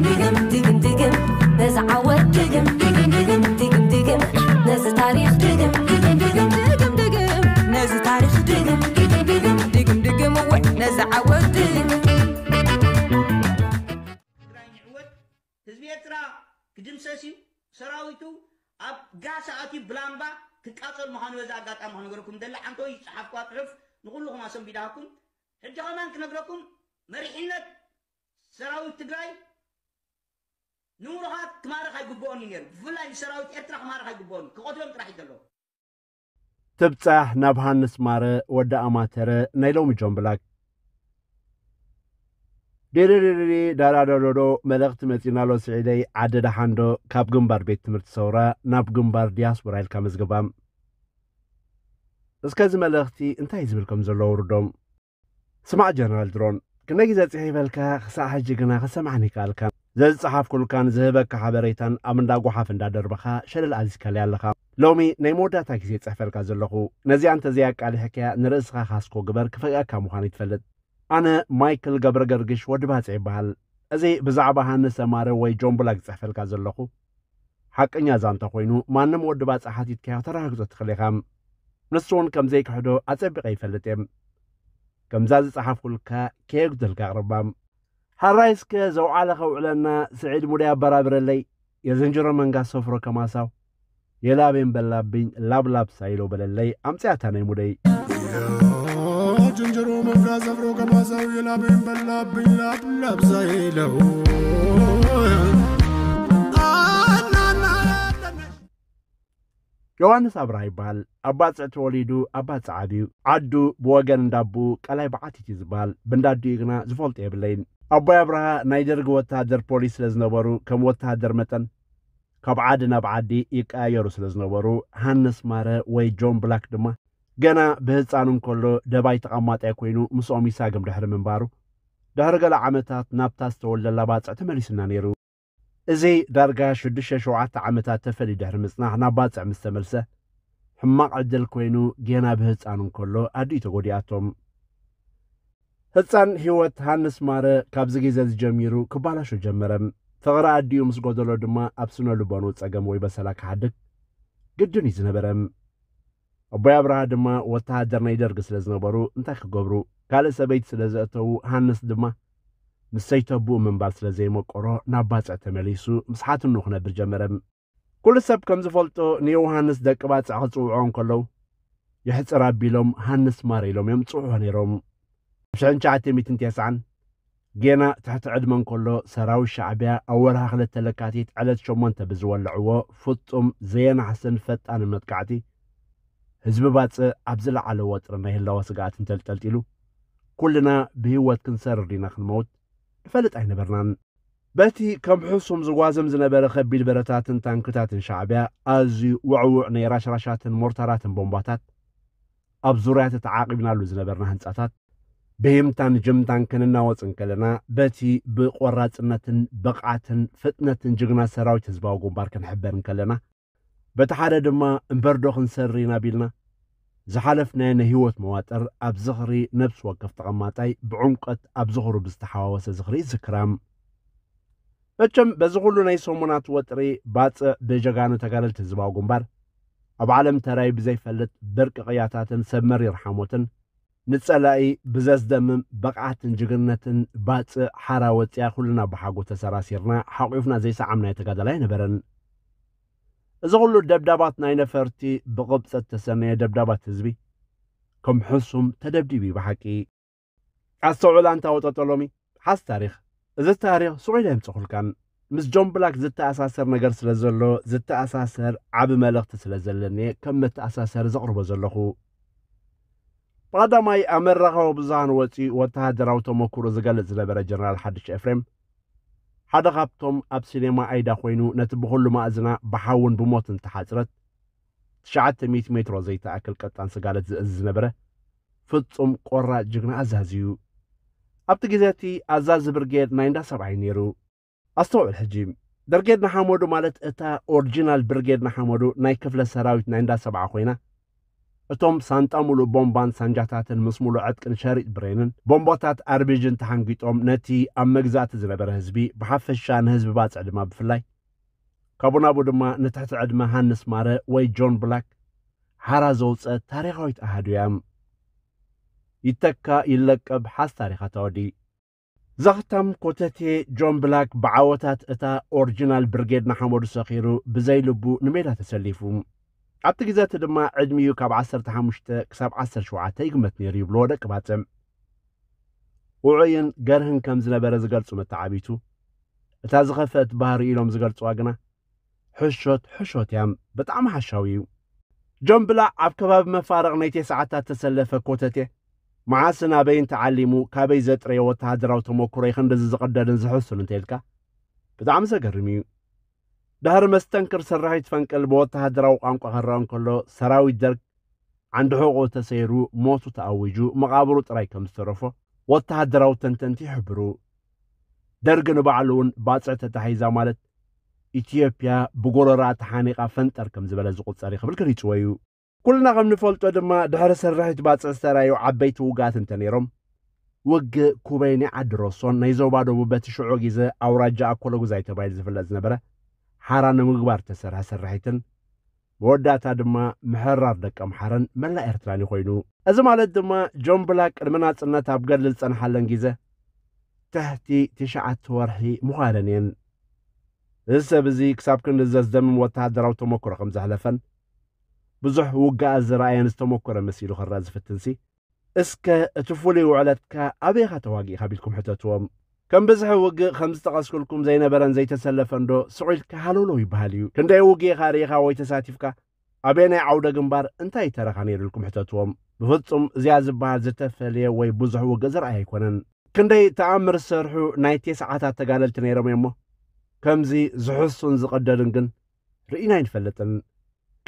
ክድምሰሲ ሰራዊቱ ኣብ ጋ ሰዓት ብላምባ ክቃፀል ምዃኑ በዚ ኣጋጣሚ ክነገረኩም ደላ ሓንቲ ወይ ፅሓፍኳ ፅሑፍ ንኩልኩም ኣሰንቢዳኩም ሕጂ ኸማን ክነግረኩም መሪሕነት ሰራዊት ትግራይ ንውሩኻ ክማርኽ ኣይግብኦን እዩ ነይሩ ብፍላይ ንሰራዊት ኤርትራ ክማርኽ ኣይግብኦን ክቐትሎም ጥራሕ እዩ ዘሎ ትብፃሕ ናብ ሃንስ ማረ ወዲ ኣማተረ ናይ ሎሚ ጆንብላክ ደደደደደ ዳዳዳዶዶ መልእኽቲ መጺናሎ ስዒደይ ዓደ ዳሓንዶ ካብ ግንባር ቤት ትምህርቲ ሰውራ ናብ ግንባር ዲያስፖራ ኢልካ መዝግባም እስከዚ መልእኽቲ እንታይ ዝብል ከም ዘሎ ውርዶም ስማዕ ጀነራል ድሮን ክንደይ ግዜ ፅሒፈልካ ክሳብ ሕጂ ግና ክሰማዕኒ ይከኣልካ ዘዝፀሓፍ ዘዝፀሓፍኩልካን ዝህበካ ሓበሬታን ኣብ እንዳጓሓፍ እንዳደርብኻ ሸለል ኣዚዝካለይ ኣለኻ ሎሚ ናይ መወዳእታ ግዜ ፅሕፈልካ ዘለኹ ነዚኣ እንተዘያ ቃልሕከያ ንርእስኻ ካስኮ ግበር ክፈቀካ ምዃኑ ይትፈልጥ ኣነ ማይክል ገብረ ገርግሽ ባፅ ይበሃል እዚ ብዛዕባ ሃንስ ተማረ ወይ ጆንቡላክ ዝፅሕፈልካ ዘለኹ ሓቀኛ ዛንታ ኮይኑ ማንም ወዲ ባፅ ሓቲትካዮ ተረጋግጾ ትኽእል ኢኻ ንሱ እውን ከምዘይክሕዶ ኣፀቢቐ ይፈልጥ እየ ከምዛ ዝፀሓፍኩልካ ከየጉደልካ ኣቕርባም ሓራይስከ ዘውዓለ ኸውዕለና ስዒድ ሙዳይ ኣበራብረለይ የዘንጀሮ መንጋ ሰፍሮ ከማሳው የላቤን በላብኝ ላብላብ ሳይሎ በለለይ ኣምፅያታ ናይ ሙደይ ጀንጀሮ መንጋ ሰፍሮ ከማሳው የላቤን በላብኝ ላብላብ ሳይለው ዮሃንስ ኣብርሃ ይበሃል ኣባ ፅዕ ተወሊዱ ኣባ እዩ ዓዱ ብወገን እንዳቡ ቀላይ በዓቲት እዩ ዝበሃል ብንዳዲኡ ግና ዝፈልጦ የብለይን ኣቦይ ኣብርሃ ናይ ደርጊ ወተሃደር ፖሊስ ስለ ዝነበሩ ከም ወተሃደር መጠን ካብ ዓዲ ናብ ዓዲ ይቀያየሩ ስለ ዝነበሩ ሃንስ ማረ ወይ ጆን ብላክ ድማ ገና ብህፃኑ እንከሎ ደባይ ተቐማጣይ ኮይኑ ምስኦም ይሳግም ድሕሪ ምንባሩ ድሕሪ ገለ ዓመታት ናብታ ዝተወለላ ባፅዕ ተመሊስና ነይሩ እዚ ዳርጋ 6ሸዓተ ዓመታት ተፈሊ ድሕሪ ምፅናሕ ናብ ባፅዕ ምስ ተመልሰ ሕማቕ ዕድል ኮይኑ ጌና ብህፃኑ እንከሎ ኣዲኡ ተጎዲኣቶም ህፃን ህይወት ሃንስ ማረ ካብዚ ግዜ ዝጀሚሩ ክባላሾ ጀመረ ፍቕሪ ኣዲኡ ምስ ጎደሎ ድማ ኣብ ስነ ልቦኑ ጸገም ወይ በሰላ ክሓድግ ግድን እዩ ዝነበረ ኣቦይ ኣብርሃ ድማ ወተሃደር ናይ ደርጊ ስለ ዝነበሩ እንታይ ክገብሩ ካልእ ሰበይቲ ስለ ዘእተዉ ሃንስ ድማ ምስ ምንባር ስለ ዘይመቆሮ ናብ ባፅዕ ተመሊሱ ምስሓትኑ ክነብር ጀመረ ኩሉ ሰብ ከም ዝፈልጦ ንዮውሃንስ ደቂ ባፅዕ ክፅውዖ ከለዉ የሕፅር ኣቢሎም ሃንስ ማር ኢሎም እዮም ፅውዖ ነይሮም 1990 ጌና ትሕቲ ዕድመ እንከሎ ሰራዊት ሻዕብያ ኣብ ወርሃ ክልተ ለካቲት ዕለት ሸሞንተ ብዝወልዕዎ ፍጹም ዘየናሕስን ፈጣንን መጥቃዕቲ ህዝቢ ባፅእ ኣብ ዝለዓለ ወጥሪ ናይ ህላወ ስጋኣት እንተልጠልጢሉ ኩልና ብህይወት ክንሰርር ኢና ክንመውት ንፈልጥ ኣይነበርናን በቲ ከም ሕሱም ዝጓዝም ዝነበረ ከቢድ በረታትን ታንክታትን ሻዕብያ ኣዝዩ ውዕውዕ ናይ ራሽራሻትን ሞርታራትን ቦምባታት ኣብ ዙርያ ተተዓቒብናሉ ዝነበርና ህንጻታት ብሄምታን ጀምታን ክንናወፅ እንከለና በቲ ብቆራፅነትን ብቕዓትን ፍጥነትን ጅግና ሰራዊት ህዝባዊ ጉንባር ክንሕበር እንከለና በቲ ሓደ ድማ እምበርዶ ክንሰሪ ኢና ቢልና ዝሓለፍናይ ንህይወት መዋጠር ኣብ ዝኽሪ ነብሲ ወከፍ ተቐማጣይ ብዕምቀት ኣብ ዝኽሩ ብዝተሓዋወሰ ዝኽሪ ዝክራም መቸም በዚ ኩሉ ናይ ሰሙናት ወጥሪ ባፅዕ ብጀጋኑ ተጋደልቲ ህዝባዊ ጉንባር ኣብ ዓለም ተራይ ብዘይፈልጥ ብርቂ ቅያታትን ሰብ መሪር ሓሞትን ንጸላኢ ብዘዝደምም በቕዓትን ጅግርነትን ባፅእ ሓራ ወፅያ ኩሉና ብሓጎ ተሰራሲርና ሓቑፍና ዘይሰዓም ናይ ተጋዳላ ነበረን እዚ ኩሉ ደብዳባት ናይ ነፈርቲ ብቕብፀት ተሰነየ ደብዳባት ህዝቢ ከም ሕሱም ተደብዲቡ ብሓቂ ኣስተውዕላ እንታወጠጠሎሚ ሓስ ታሪክ እዚ ታሪኽ ስዑኢለ ይምፅኹልካን ምስ ጆን ብላክ ዝተኣሳሰር ነገር ስለ ዘሎ ዝተኣሳሰር ዓብ መልእኽቲ ስለ ዘለኒ ከም መተኣሳሰር ዘቕርቦ ዘለኹ ብቐዳማይ ኣብ መራኸቢ ብዛን ወፂኡ ወተሃደራዊ ተመክሮ ዝገልጽ ዝነበረ ጀነራል ሓድሽ ኤፍሬም ሓደ ካብቶም ኣብ ሲኔማ ኣይዳ ኮይኑ ነቲ ብኹሉ ማእዝና ብሓውን ብሞትን ተሓፅረት 900 ሜትሮ ዘይተኣክል ቀጣን ስጋለት ዝእዝ ዝነበረ ፍጹም ቆራፅ ጅግና ኣዛዝ እዩ ኣብቲ ግዜ እቲ ኣዛዚ ብርጌድ ናይ እንዳ ሰብዓይ ነይሩ ኣስተውዕል ሕጂ ብርጌድ ንሓመዱ ማለት እታ ኦሪጂናል ብርጌድ ንሓመዱ ናይ ክፍለ ሰራዊት ናይ እንዳ ሰብዓ ኮይና እቶም ሳንጣ ሙሉእ ቦምባን ሳንጃታትን ምስ ሙሉእ ዕጥቅን ሸሪጥ ብሬንን ቦምቦታት ኣርቢጅን ተሓንጊጦም ነቲ ኣብ መግዛእቲ ዝነበረ ህዝቢ ብሓፈሻ ንህዝቢ ባፅዕ ድማ ብፍላይ ካብኡ ናብኡ ድማ ንትሕቲ ዕድመ ሃንስ ማረ ወይ ጆን ብላክ ሓራ ዘውፀት ታሪኻዊት ኣሃድያም ይተካ ይለቀብ ሓስ ታሪኻታ ወዲእ ዘኽታም ኮተቴ ጆን ብላክ ብዓወታት እታ ኦሪጂናል ብርጌድ ንሓመዱ ሰኺሩ ብዘይልቡ ንሜዳ ተሰሊፉ ኣብቲ ግዜቲ ድማ ዕድሚኡ ካብ 15 ክሳብ 17 ይግመት ነይሩ ይብሎ ደቂ ባፅም ውዑይን ገርህን ከም ዝነበረ ዝገልጹ መተዓቢቱ እታ ዝኸፈት ባህሪ ኢሎም ዝገልጽዋ ግና ሕሾት ሕሾት እያም ብጣዕሚ ሓሻዊ እዩ ጆምብላ ኣብ ከባቢ መፋርቕ ናይቲ ሰዓታት ተሰለፈ ኮተቴ መዓስ ናበይን ተዓሊሙ ካበይ ዘጥረየ ወተሃደራዊ ተመክሮ ይክንዲዚ ዝቕደድን ዝሕሱን እንተይልካ ብጣዕሚ ዘገርም እዩ دهر مستنكر سراحي تفنكل بوتا هدراو أنكو هران كلو سراوي درك عند حقو تسيرو موتو تأوجو مقابرو ترايكم سرفو وتهدراو تنتنتي حبرو درقنو نبعلون باتسع تتحيزا مالت إتيابيا إثيوبيا رات حانيقا فنتر كم زبالة زقوت ساري خبل كريت ويو كلنا غم نفولتو دما دهر سراحي تباتسع سرايو عبيت وقات انتنيرم وق كوبيني عدروسون نيزو بادو ببتشو شعو أو راجع كولو زايتو تبايل زفلة زنبرة حران مغبار تسر هسر رحيتن ودات دما محرر دكم حران ملا ارتراني خوينو ازمال دما جون بلاك المنات انا تابقر للسان حالن جيزة تهتي تشعات ورحي مغالنين لسه بزي كساب كن لزاز دم موتها دراو تموكرا قمزة هلفن بزح وقا الزرايان استموكرا مسيلو خراز فتنسي اسكا تفولي وعلتكا ابيغا تواقي خابيلكم حتى توم ከም ብዝሒ ውግእ ከም ዝተቐስክልኩም ዘይነበረን ዘይተሰለፈን ዶ ስዑል ካሃለሎ ይበሃል እዩ ክንደይ ውግእ ኻ ርኢኻ ወይ ተሳቲፍካ ኣበይ ናይ ዓውደ ግንባር እንታይ ተረኻ ነይሩልኩም ሕተትዎም ብፍጹም እዚኣ ዝበሃል ዝተፈልየ ወይ ብዙሕ ውግእ ዝረአይ ኣይኮነን ክንደይ ተኣምር ዝሰርሑ ናይ ቴስዓታት ተጋለልቲ ነይሮም እየ እሞ ከምዚ ዝሕሱን ዝቐደድን ግን ርኢና ይንፈልጥን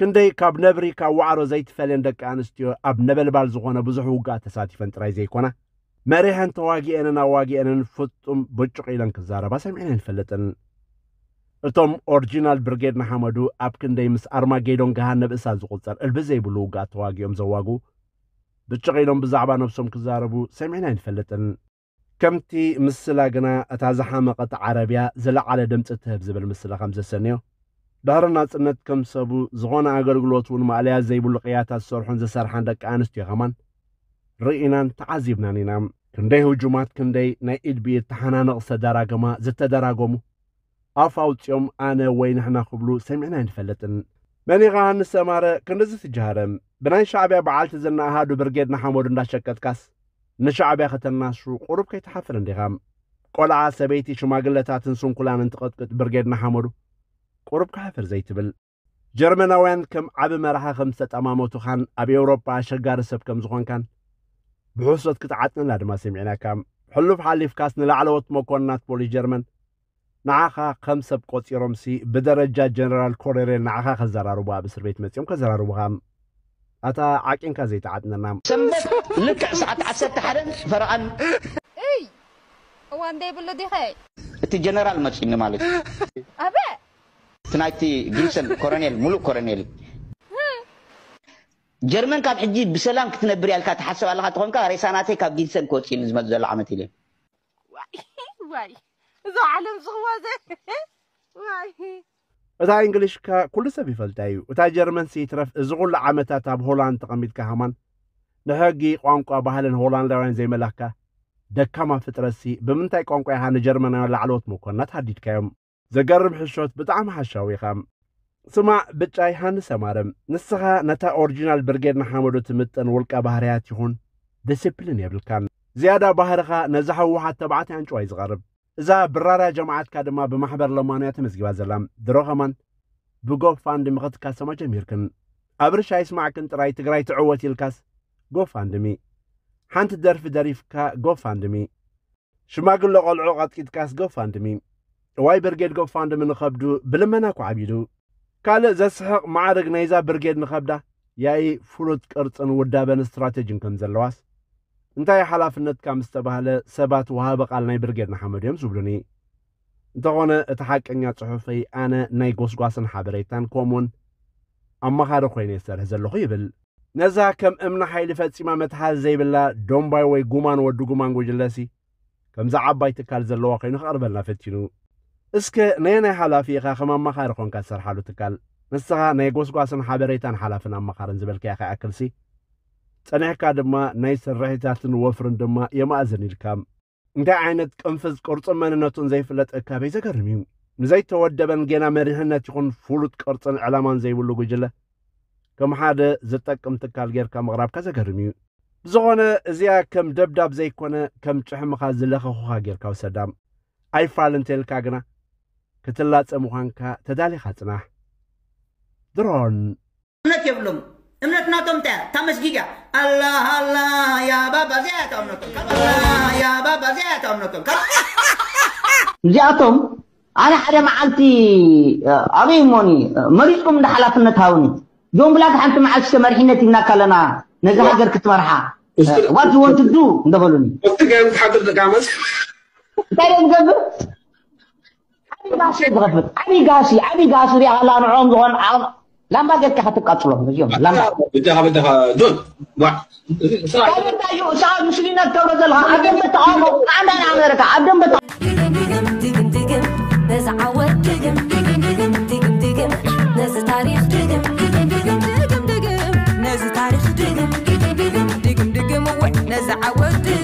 ክንደይ ካብ ነብሪ ካብ ዋዕሮ ዘይትፈልየን ደቂ ኣንስትዮ ኣብ ነበልባል ዝኾነ ብዙሕ ውጋእ ተሳቲፈን ጥራይ ዘይኮና مريهن تواجي أنا نواجي أنا نفطم بتشق إلى كزارة بس من هنا الفلتن التوم أورجينال برجيد محمدو أبكن ديمس أرما جيدون جهان نبسا زغلتر البزي بلوغا تواجي يوم زواجو بتشق إلى بزعبان نفسهم كزارة بو سمعنا الفلتن كمتي مثل لغنا اتازحا مقطع عربيا زل على دمت اتهب زبل مثل خمسة سنيو دهرنا تنت كم سبو زغونا اغرقلوتون ما عليها زيبو القياتات سرحون زسرحان دك انستي غمان ርኢናን ተዓዚብናን ኢና ክንደይ ህጁማት ክንደይ ናይ ኢድቢኢድ ተሓናነቕሰ ደራገማ ዝተደራገሙ ኣፍ ኣውፅኦም ኣነ ወይ ንሕና ክብሉ ሰሚዕና ኣይንፈለጥን መኒኻ ንሰማረ ክንደዚ ትጀሃረም ብናይ ሻዕብያ በዓልቲ ዝናኣሃዱ ብርጌድ ንሓመዱ እንዳሸቀጥካስ ንሻዕብያ ከተናሱ ቁሩብ ከይተሓፍር እንዲኻ ቆልዓ ሰበይቲ ሽማግለታትን ስንኩላን እንትቐጥቅጥ ብርጌድ ንሓመዱ ቁሩብ ክሓፍር ዘይትብል ጀርመናውያን ከም ዓብ መራኻ ከም ዝተጠማመቱኻን ኣብ ኤውሮፓ ኣሸጋሪ ሰብ ከም ዝኾንካን ብሑሶት ክትዓፅንና ድማ ሰሚዕናካ ሕሉፍ ሓሊፍካ ንላዕለወት መኮንናት ፖሊስ ጀርመን ንዓኻ ከም ሰብ ቆፂሮምሲ ብደረጃ ጀነራል ኮረሬል ንዓኻ ከዘራርቡሃ ብእስር ቤት መፂኦም ከዘራርቡሃ ኣታ ዓቂንካ ዘይተዓጥነና ሰንበት ልክዕ ሰዓት ዓሰርተ ሓደ ፈረቓን እይ እዋ እንደይብሉ ዲኸ እቲ ጀነራል መፂኒ ማለት እዩ ኣበ እቲ ናይቲ ግሪሰን ኮረኔል ሙሉእ ኮረኔል ጀርመን ካብ ሕጂ ብሰላም ክትነብር ያልካ ትሓስብ ኣለካ እተኮንካ ሬሳናተይ ካብ ጊንሰን ክወፂን ዝመፅ ዘሎ ዓመት ኢለ እዞ ዓለም ዝኽወዘ እታ እንግሊሽ ከ ኩሉ ሰብ ይፈልጣ እዩ እታ ጀርመን ሲትረፍ እዚ ኩሉ ዓመታት ኣብ ሆላንድ ተቐሚጥካ ሃማን ንሕጊ ቋንቋ ባህልን ሆላንዳውያን ዘይመላኽካ ደካማ ፍጥረሲ ብምንታይ ቋንቋ ኢኻ ንጀርመናውያን ላዕለወት መኮንናት ሃዲድካዮም ዘገርም ሕሾት ብጣዕሚ ሓሻዊ ኢኻ ስማ ብጫይ ሃንስ ኣማረም ንስኻ ነታ ኦሪጂናል ብርጌድ ንሓመዶ ትምጥን ውልቀ ባህርያት ይኹን ዲስፕሊን የብልካን ዝያዳ ባህርኻ ነዚ ሕወሓት ተባዕታይ ኣንጭዋ እዩ ዝቐርብ እዛ ብራርያ ጀማዓትካ ድማ ብማሕበር ለማንያ ተመዝጊባ ዘላ ድሮኸማን ብጎፋንድ ምኽትካሰማ ጀሚርክን ኣብ ርሻ ይስማዕክን ጥራይ ትግራይ ትዕወት ኢልካስ ጎፋንድሚ ሓንቲ ደርፊ ደሪፍካ ጎፋንድሚ ሽማግሎ ቈልዑ ቐጥቂትካስ ጎፋንድሚ እዋይ ብርጌድ ጎፋንድሚ ንኸብዱ ብልመና ኳ ዓቢዱ كالا زسحق معارك نايزا برغيد نخبدا ياي فروت كرطن ودابن استراتيجي نكم زلواس انتاي حلاف النت كام استبهالة سبات وهابق على ناي برغيد نحمد يمسو بلوني انتاقونا اتحاك انيا تحفي انا ناي قوسقواسن حابريتان كومون اما خاروخيني استره زلوخي بل نزا كم امنا حيلي فاتسيما متحاز زي بلا دومباي وي قومان ودو قومان قو جلاسي كم زعب بايتكال زلوخي نخاربالنا فاتينو እስከ ናይ ናይ ሓላፊ ኢኻ ከም ኣማኻሪ ኮንካ ዝሰርሓሉ ትካል ንስኻ ናይ ጎስጓስን ሓበሬታን ሓላፍን ኣማኻርን ዝበልከያ ኸ ኣክልሲ ጸኒሕካ ድማ ናይ ስርሒታትን ወፍርን ድማ የማእዝን ኢልካ እንታይ ዓይነት ቅንፍዝ ቅርፅን መንነቱን ዘይፍለጥ እካበይ ዘገርም እዩ ንዘይተወደበን ጌና መሪሕነት ይኹን ፍሉጥ ቅርፅን ዕላማን ዘይብሉ ጉጅለ ከም ሓደ ዝጠቅም ትካል ጌርካ ምቕራብካ ዘገርም እዩ ብዝኾነ እዚኣ ከም ደብዳብ ዘይኮነ ከም ጭሕምኻ ዝለኸኹኻ ጌርካ ውሰዳም ኣይፋልንተልካ ግና كتلات أموانكا تدالي خاتمة درون أمنك يبلوم أمنك ناتم تا تامس جيجا الله الله يا بابا زيت أمنكم الله يا بابا زيت أمنكم زياتم أنا حدا معلتي أبي موني مريكم دحلاتنا تاوني يوم بلاك حنت معلش تمرحينة تناكلنا نجح غير كتمرحة What do you want to do? Dah balun. Pasti kan kader dekamas. Tadi yang kau. ራሴ ብኸፍት ዓብዪ ጋሲ ዓብዪ ጋሲ ሪኣላ ንዕኦም ዝኾን ላምባ ጌርካ ክትቃፅሎም እዚኦም ላምባ ብድኻ ዶን ካበንታ እዩ እስኻ ምስሊነት ተብሎ ዘለካ ኣብ ደንበ ተቃውሞ ንዓንዳ ንኣሜሪካ ኣብ ደንበ ነዚ ዓወት ድግም ድግም ድግም ድግም ነዚ ታሪክ ድግም ድግም ድግም ነዚ ታሪክ ድግም ድግም ድግም ድግም ወይ ነዚ ዓወት ድግም